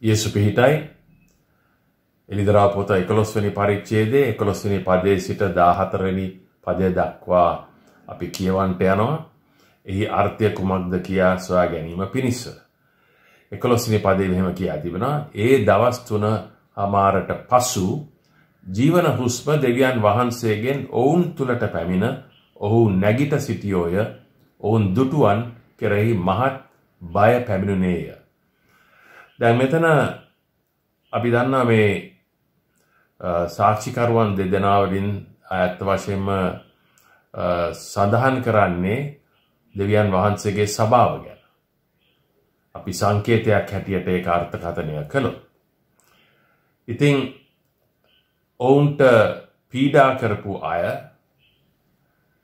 යේසු පිහිටයි එලිදරා පොත 11 වෙනි පරිච්ඡේදයේ 11 වෙනි පදයේ සිට 14 වෙනි පදය දක්වා අපි කියවන්ට යනවා. එහි අර්ථය කුමක්ද කියා සොයා ගැනීම පිණිස. 11 වෙනි පදයේ මෙහෙම කියා තිබෙනවා. ඒ දවස් තුන අමාරට පසු ජීවන හුස්ම දෙවියන් වහන්සේගෙන් ඔවුන් තුලට පැමිණ ඔහු නැගිට සිටියෝය. ඔවුන් දුටුවන් කෙරෙහි මහත් බය පැමිණුණේය. දැන් මෙතන අපි දන්නා මේ සාක්ෂිකරුවන් දෙදෙනාවලින් ඇත්ත වශයෙන්ම සඳහන් කරන්නේ දෙවියන් වහන්සේගේ සභාව ගැන. අපි සංකේතයක් හැටියට ඒක අර්ථකථනය කළොත්. ඉතින් ඔවුන්ට පීඩා කරපු අය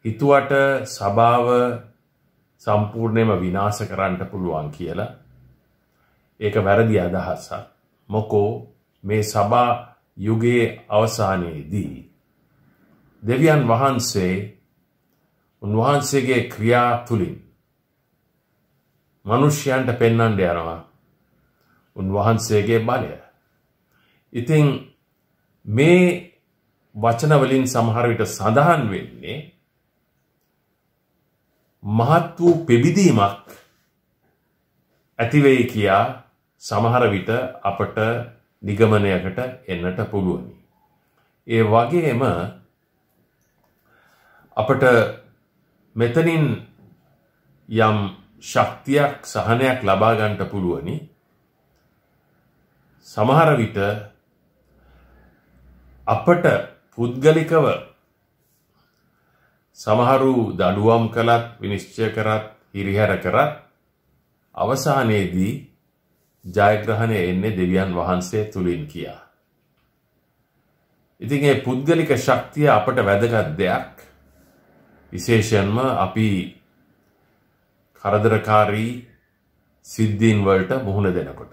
හිතුවට සභාව සම්පූර්ණයම විනාශ කරන්නට පුළුවන් කියලා ඒක වැරදි අදහසක්. මොකෝ මේ සබා යුගයේ අවසානයේදී. දෙවියන් වහන්සේ උන්වහන්සේගේ ක්‍රියා තුළින් මනුෂ්‍යයන්ට පෙන්නන්ඩ යනවා උන්වහන්සේගේ බලය. ඉතිං මේ වචනවලින් සමහරවිට සඳහන් වෙන්නේ මහත් වූ පෙබිදීමක් ඇතිවෙයි කියා සමහර විට අපට නිගමනයකට එන්නට පුළුවනි. ඒ වගේම අපට මෙතනින් යම් ශක්තියක් සහනයක් ලබාගන්ට පුළුවනි සමහර විට අපට පුද්ගලිකව සමහරු දඩුවම් කළත් විනිශ්චය කරත් හිරිහැර කරත් අවසානයේදී ජයග්‍රහණය එන්නේ දෙවියන් වහන්සේ තුළින් කියා. ඉතින් ඒ පුද්ගලික ශක්තිය අපට වැදගත් දෙයක් විශේෂයෙන්ම අපි කරදරකාරී සිද්ධීන් වලට මුහුණ දෙනකොට.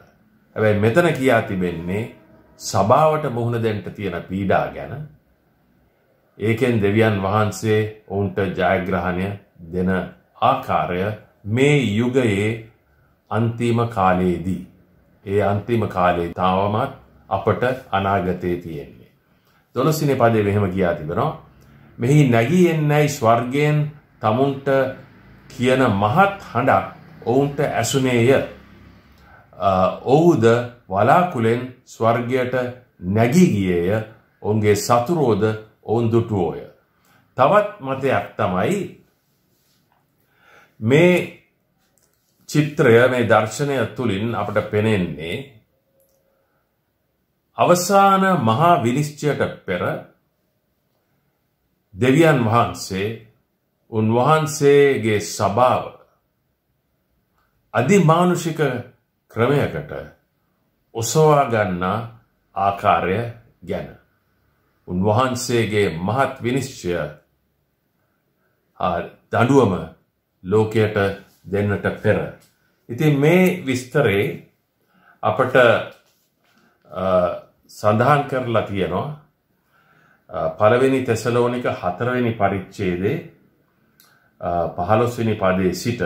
හැබැයි මෙතන කියා තිබෙන්නේ සභාවට මුහුණ දෙන්න තියෙන පීඩා ගැන ඒකෙන් දෙවියන් වහන්සේ ඔවුන්ට ජයග්‍රහණය දෙන ආකාරය මේ යුගයේ අන්තිම කාලයේදී ඒ අන්තිම කාලේ තාවමත් අපට අනාගතයේ තියෙන්නේ. දොළොසිනේ පදේ මෙහෙම ගියා තිබෙනවා. මෙහි නැගී එන්නයි ස්වර්ගයෙන් තමුන්ට කියන මහත් හඬක් ඔවුන්ට ඇසුනේය. ඔවුද වලාකුලෙන් ස්වර්ගයට නැගී ගියේය. ඔවුන්ගේ සතුරෝද ඔවුන් දුටුවෝය. තවත් මතයක් තමයි මේ චිත්‍රය මේ දර්ශනය තුළින් අපට පෙනෙන්නේ අවසාන මහා විනිශ්චයට පෙර දෙවියන් වහන්සේ උන්වහන්සේගේ සභාව අධිමානුෂික ක්‍රමයකට ඔසවා ගන්නා ආකාරය ගැන උන්වහන්සේගේ මහත් විනිශ්චය දඩුවම ලෝකයට දෙන්නට පෙර. ඉතින් මේ විස්තරේ අපට සඳහන් කරලා තියෙනවා පළවෙනි තෙසලෝනික හතරවෙනි පරිච්ඡේදේ පහළොස්වෙනි පදේ සිට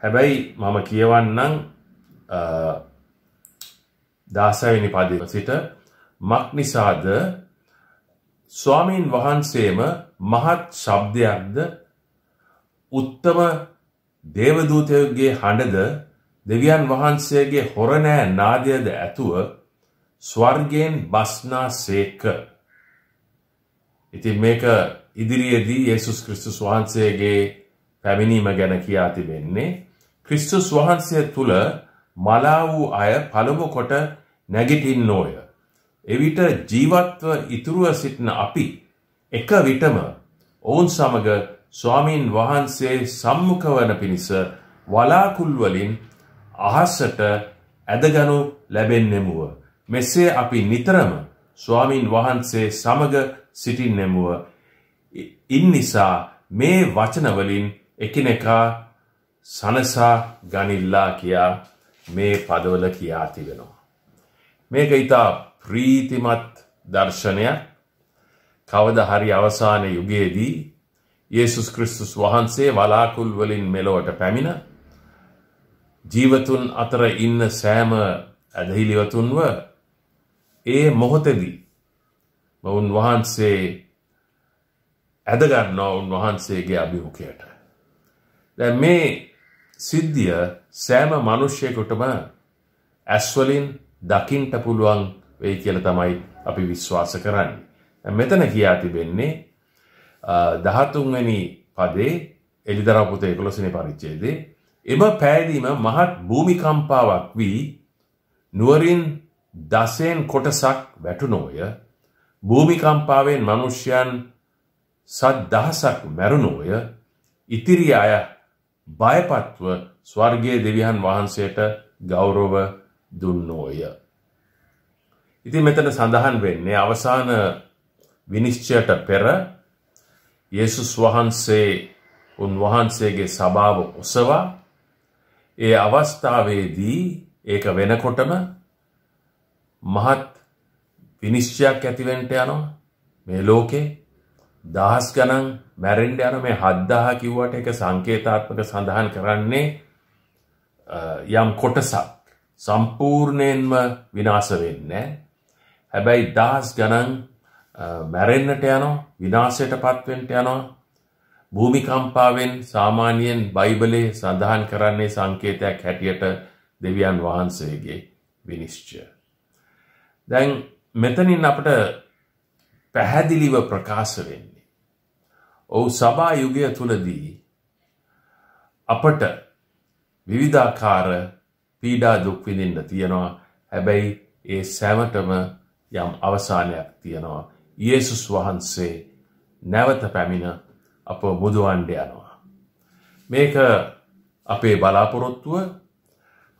හැබැයි මම කියවන්නම් දාසවෙනි පදේ සිට මක්නිසාද ස්වාමීන් වහන්සේම මහත් ශබ්දයක්ද උත්තම දේවදූතයගේ හඬද දෙවියන් වහන්සේගේ හොරණෑ නාදයද ඇතුව ස්වර්ගයෙන් බස්නා සේක. ඉතින් මේක ඉදිරියේදී යේසුස් ක්‍රිස්තුස් වහන්සේගේ පැමිණීම ගැන කියා තිබෙන්නේ ක්‍රිස්තුස් වහන්සේ තුල මලා වූ අය පළමු කොට නැගිටින්නෝය. එවිට ජීවත්ව ඉතුරුව සිටින අපි එක විටම ඔවුන් සමග ස්වාමීන් වහන්සේ සම්මුඛ වන පිණිස වලාකුල්වලින් අහස්සට ඇදගනු ලැබෙන්නෙමුව. මෙසේ අපි නිතරම ස්වාමීන් වහන්සේ සමග සිටින්නෙමුව. ඉන් නිසා මේ වචනවලින් එකිනෙකා සනසා ගනිල්ලා කියා මේ පදවල කියා තිබෙනවා. මේක ඉතා ප්‍රීතිමත් දර්ශනයක් කවද හරි අවසාන යුගයේදී යේසුස් ක්‍රිස්තුස් වහන්සේ වලාකුල් වලින් මෙලොවට පැමිණ ජීවතුන් අතර ඉන්න සෑම ඇදහිලිවතුන්ව ඒ මොහොතදී ඔවුන් වහන්සේ ඇදගන්න ඔවුන් වහන්සේගේ අභිමුඛයට. දැ මේ සිද්ධිය සෑම මනුෂ්‍යයකුටම ඇස්වලින් දකිින්ට පුළුවන් වෙයි කියල තමයි අපි විශ්වාස කරන්න. මෙතන කියා තිබෙන්නේ දහතුන්වැනි පදේ එලිදරපුත එකොළොසින පරිච්චේදේ. එම පෑදීම මහත් භූමිකම්පාවක් වී නුවරින් දසයෙන් කොටසක් වැටුනෝය භූමිකම්පාවෙන් මනුෂ්‍යයන් සත් දහසක් මැරුණෝය ඉතිරි අය බයපත්ව ස්වර්ගයේ දෙවියන් වහන්සේට ගෞරව දුන්නෝය. ඉතින් මෙතන සඳහන් වෙන්නේ අවසාන විනිශ්චයට පෙර යේසුස් වහන්සේ උන්වහන්සේගේ සභාව ඔසවා ඒ අවස්ථාවේදී ඒක වෙනකොටම මහත් විනිශ්චයක් ඇතිවෙන්ට යනවා මේ ලෝකේ දහස් ගණන් මැරෙන්ඩ යන මේ හද්දාහ කිව්වට එක සංකේතාත්මක සඳහන් කරන්නේ යම් කොටසක් සම්පූර්ණයෙන්ම විනාස වෙන්නේ හැබැයි දහස් ගණන් මැරෙන්න්නට යනවා විනාසයට පත්වෙන්ට යනවා භූමිකම්පාවෙන් සාමාන්‍යයෙන් බයිබලේ සඳහන් කරන්නේ සංකේතයක් හැටියට දෙවියන් වහන්සේගේ විනිශ්චය. දැන් මෙතනින් අපට පැහැදිලිව ප්‍රකාශ වෙන්නේ. ඔවු සබා යුගය තුළදී අපට විවිධාකාර පීඩා දුක්විඳින්න තියෙනවා හැබැයි ඒ සැමටම යම් අවසානයක් තියෙනවා යේසුස් වහන්සේ නැවත පැමිණ අප බුදුවන්ඩ යනවා. මේක අපේ බලාපොරොත්තුව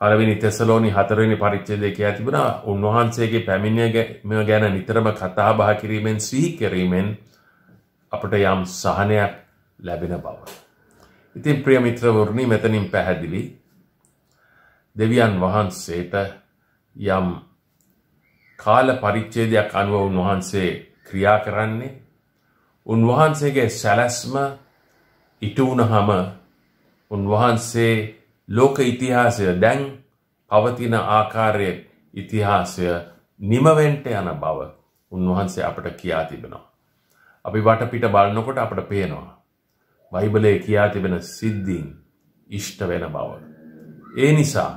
අරවිනි තෙසලෝනි හතරනි පරිච්චේදක ඇතිබුණ උන්වහන්සේගේ පැමිණියම ගැන නිතරම කතා බහ කිරීමෙන් සිහි කිරීමෙන් අපට යම් සහනයක් ලැබෙන බව. ඉතින් ප්‍රියමිත්‍රවරණි මෙතනින් පැහැදිලි දෙවියන් වහන්සේට යම් කාල පරිච්චේදයක් අනුව උන්වහන්සේ ක්‍රියා කරන්නේ උන්වහන්සේගේ සැලැස්ම ඉටුවුණහම උන්වහන්සේ ලෝක ඉතිහාසය දැන් පවතින ආකාරය ඉතිහාසය නිමවෙන්ට යන බව උන්වහන්සේ අපට කියා තිබෙනවා. අපි වටපිට බලන්නකොට අපට පේනවා. බයිබලේ කියා තිබෙන සිද්ධීන් ඉෂ්ට වෙන බව. ඒ නිසා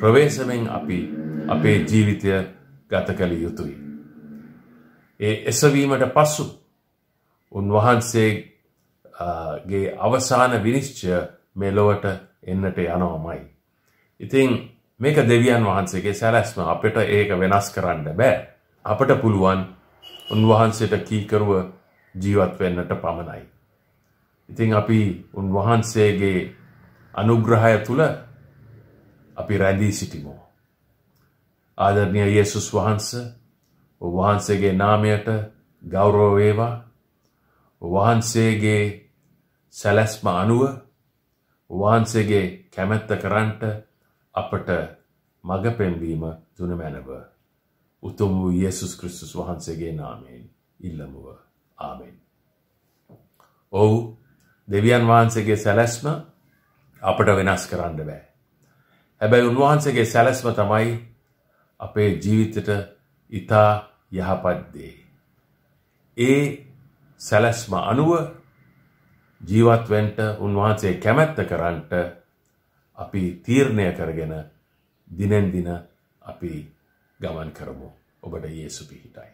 ප්‍රවේශමෙන් අපි අපේ ජීවිතය ගත කළ යුතුයි. ඒ එසවීමට පසු උන්වහන්සේගේ අවසාන විනිශ්චය මෙලොවට එන්නට යනවමයි. ඉතිං මේක දෙවියන් වහන්සේගේ සැලැස්ම අපට ඒක වෙනස් කරන්න බෑ. අපට පුළුවන් උන්වහන්සේට කීකරුව ජීවත් වෙන්නට පමණයි. ඉතිං අපි උන්වහන්සේගේ අනුග්‍රහය තුළ අපි රැඳී සිටිමෝ. ආදරණය යේසුස් වහන්සේ වහන්සේගේ නාමයට ගෞරව වේවා. වහන්සේගේ සැලැස්ම අනුව වහන්සේගේ කැමැත්ත කරන්නට අපට මඟ පෙන්වීම දුනමැනව. උතුම් වූ යේසුස් ක්‍රිස්තුස් වහන්සේගේ නාමයෙන් ඉල්ලමුව. ආමෙන්. ඔව් දෙවියන් වහන්සේගේ සැලැස්ම අපට වෙනස් කරන්න බෑ. හැබැයි උන්වහන්සේගේ සැලැස්ම තමයි අපේ ජීවිතට ඉතා යහපත් දේ. ඒ සැලැස්ම අනුව ජීවත්වෙන්ට උන්වහන්සේ කැමැත්ත කරන්නට අපි තීරණය කරගෙන දිනෙන් දින අපි ගමන් කරමු. ඔබට යේසු පිහිටයි.